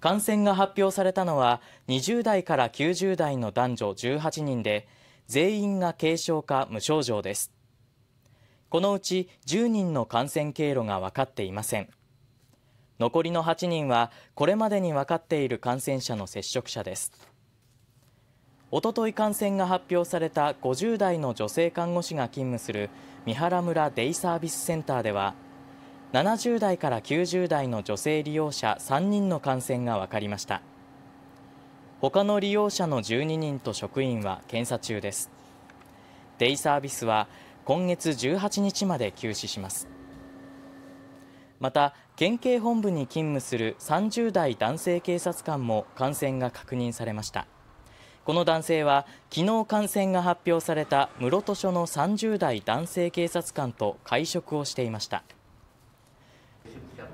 感染が発表されたのは20代から90代の男女18人で全員が軽症か無症状ですこのうち10人の感染経路が分かっていません残りの8人はこれまでに分かっている感染者の接触者ですおととい感染が発表された50代の女性看護師が勤務する三原村デイサービスセンターでは70代から90代の女性利用者3人の感染が分かりました他の利用者の12人と職員は検査中ですデイサービスは今月18日まで休止しますまた県警本部に勤務する30代男性警察官も感染が確認されましたこの男性は昨日感染が発表された室戸署の30代男性警察官と会食をしていました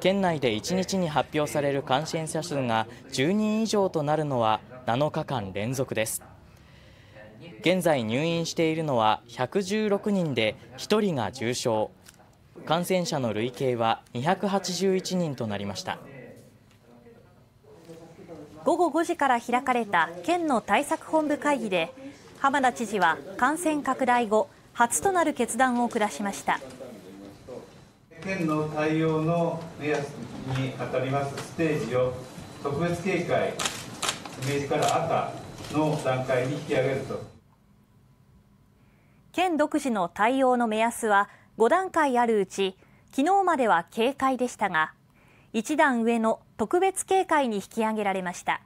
県内で1日に発表される感染者数が10人以上となるのは7日間連続です現在入院しているのは116人で1人が重症感染者の累計は281人となりました午後5時から開かれた県の対策本部会議で浜田知事は感染拡大後初となる決断を下しました。県の対応の目安にあたりますステージを特別警戒明治から赤の段階に引き上げると県独自の対応の目安は5段階あるうち昨日までは警戒でしたが1段上の特別警戒に引き上げられました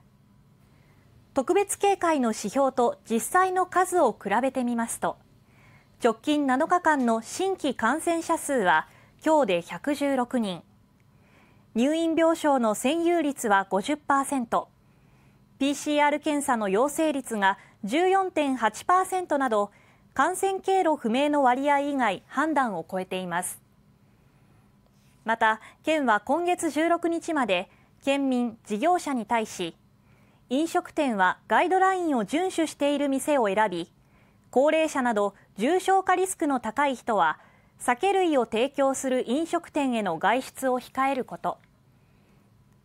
特別警戒の指標と実際の数を比べてみますと直近7日間の新規感染者数は今日で116人入院病床の占有率は 50%PCR 検査の陽性率が14.8%など感染経路不明の割合以外判断を超えていますまた県は今月16日まで県民・事業者に対し飲食店はガイドラインを遵守している店を選び高齢者など重症化リスクの高い人は酒類を提供する飲食店への外出を控えること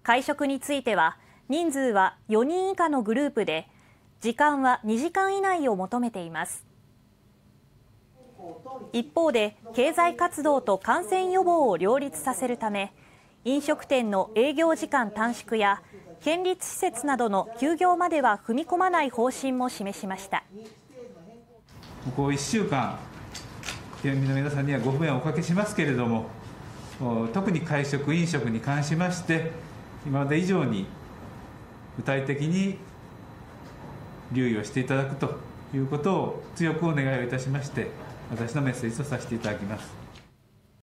会食については人数は4人以下のグループで時間は2時間以内を求めています一方で経済活動と感染予防を両立させるため飲食店の営業時間短縮や県立施設などの休業までは踏み込まない方針も示しました。ここ1週間県民の皆さんにはご不便をおかけしますけれども、特に会食、飲食に関しまして、今まで以上に具体的に留意をしていただくということを強くお願いをいたしまして、私のメッセージとさせていただきます。